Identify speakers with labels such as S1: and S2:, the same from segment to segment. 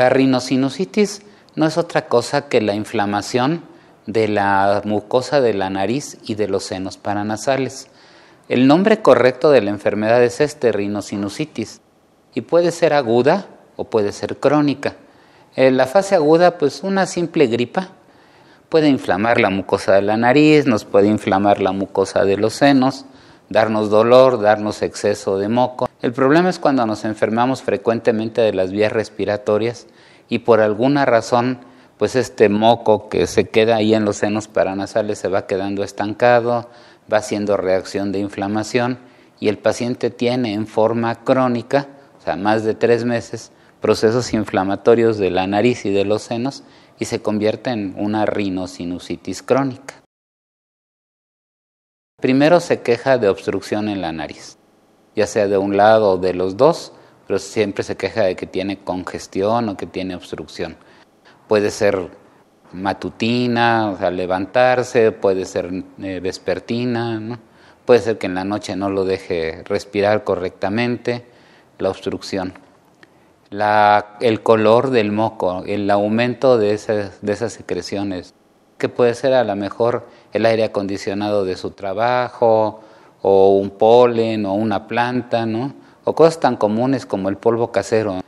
S1: La rinosinusitis no es otra cosa que la inflamación de la mucosa de la nariz y de los senos paranasales. El nombre correcto de la enfermedad es este, rinosinusitis, y puede ser aguda o puede ser crónica. En la fase aguda, pues una simple gripa puede inflamar la mucosa de la nariz, nos puede inflamar la mucosa de los senos, darnos dolor, darnos exceso de moco. El problema es cuando nos enfermamos frecuentemente de las vías respiratorias y por alguna razón, pues este moco que se queda ahí en los senos paranasales se va quedando estancado, va haciendo reacción de inflamación y el paciente tiene en forma crónica, o sea, más de tres meses, procesos inflamatorios de la nariz y de los senos y se convierte en una rinosinusitis crónica. Primero se queja de obstrucción en la nariz ya sea de un lado o de los dos, pero siempre se queja de que tiene congestión o que tiene obstrucción. Puede ser matutina, o sea, levantarse, puede ser eh, vespertina, puede ser que en la noche no lo deje respirar correctamente, la obstrucción. La, el color del moco, el aumento de esas, de esas secreciones, que puede ser a lo mejor el aire acondicionado de su trabajo, o un polen o una planta, ¿no? O cosas tan comunes como el polvo casero.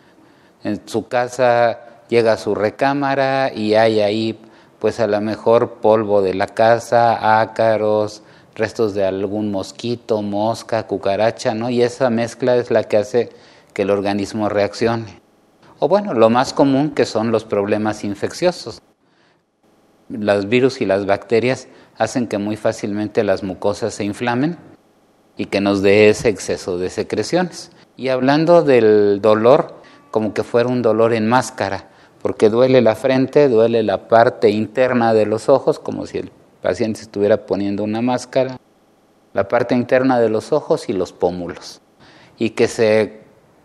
S1: En su casa llega a su recámara y hay ahí pues a lo mejor polvo de la casa, ácaros, restos de algún mosquito, mosca, cucaracha, ¿no? Y esa mezcla es la que hace que el organismo reaccione. O bueno, lo más común que son los problemas infecciosos. Los virus y las bacterias hacen que muy fácilmente las mucosas se inflamen y que nos dé ese exceso de secreciones. Y hablando del dolor, como que fuera un dolor en máscara, porque duele la frente, duele la parte interna de los ojos, como si el paciente estuviera poniendo una máscara, la parte interna de los ojos y los pómulos. Y que se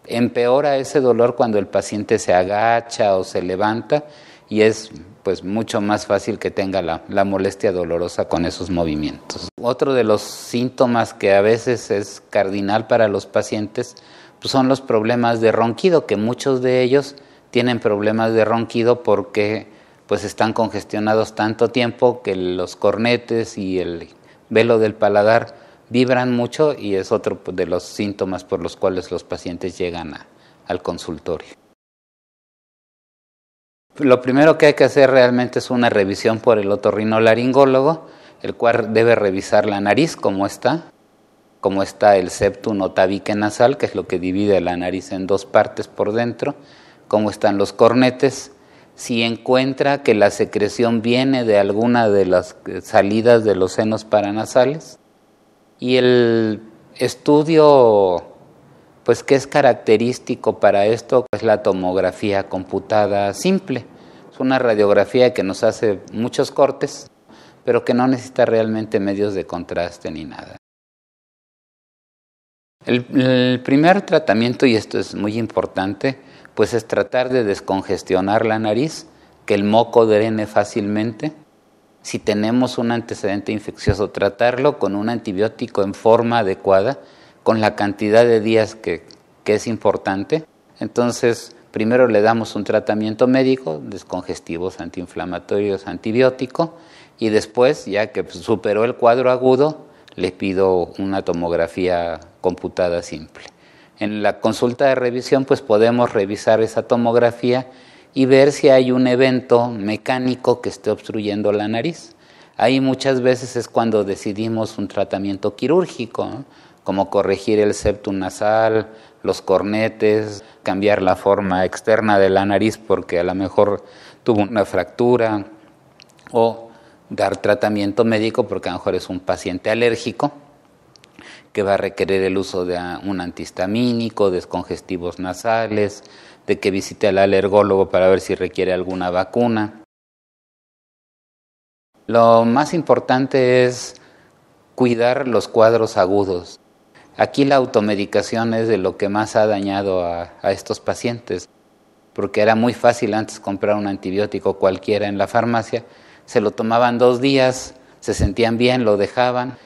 S1: empeora ese dolor cuando el paciente se agacha o se levanta y es pues mucho más fácil que tenga la, molestia dolorosa con esos movimientos. Otro de los síntomas que a veces es cardinal para los pacientes pues, son los problemas de ronquido, que muchos de ellos tienen problemas de ronquido porque pues están congestionados tanto tiempo que los cornetes y el velo del paladar vibran mucho y es otro pues, de los síntomas por los cuales los pacientes llegan al consultorio. Lo primero que hay que hacer realmente es una revisión por el otorrinolaringólogo, el cual debe revisar la nariz como está, cómo está el septum o tabique nasal, que es lo que divide la nariz en dos partes por dentro, cómo están los cornetes, si encuentra que la secreción viene de alguna de las eh, salidas de los senos paranasales. Y el estudio pues que es característico para esto es la tomografía computada simple. Es una radiografía que nos hace muchos cortes, pero que no necesita realmente medios de contraste ni nada. El, el, primer tratamiento, y esto es muy importante, pues es tratar de descongestionar la nariz, que el moco drene fácilmente. Si tenemos un antecedente infeccioso, tratarlo con un antibiótico en forma adecuada, con la cantidad de días que, es importante. Entonces, primero le damos un tratamiento médico, descongestivos, antiinflamatorios, antibiótico, y después, ya que superó el cuadro agudo, le pido una tomografía computada simple. En la consulta de revisión, pues podemos revisar esa tomografía y ver si hay un evento mecánico que esté obstruyendo la nariz. Ahí muchas veces es cuando decidimos un tratamiento quirúrgico como corregir el septum nasal, los cornetes, cambiar la forma externa de la nariz porque a lo mejor tuvo una fractura, o dar tratamiento médico porque a lo mejor es un paciente alérgico que va a requerir el uso de un antihistamínico, descongestivos nasales, de que visite al alergólogo para ver si requiere alguna vacuna. Lo más importante es cuidar los cuadros agudos. Aquí la automedicación es de lo que más ha dañado a, estos pacientes, porque era muy fácil antes comprar un antibiótico cualquiera en la farmacia, se lo tomaban dos días, se sentían bien, lo dejaban.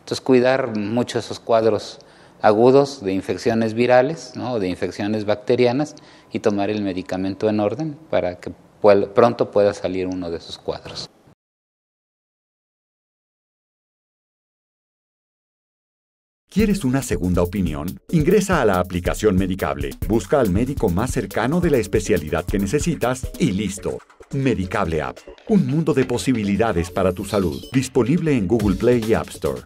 S1: Entonces cuidar mucho esos cuadros agudos de infecciones virales o de infecciones bacterianas y tomar el medicamento en orden para que pronto pueda salir uno de esos cuadros. ¿Quieres una segunda opinión? Ingresa a la aplicación Medicable, busca al médico más cercano de la especialidad que necesitas y listo. Medicable App, un mundo de posibilidades para tu salud, disponible en Google Play y App Store.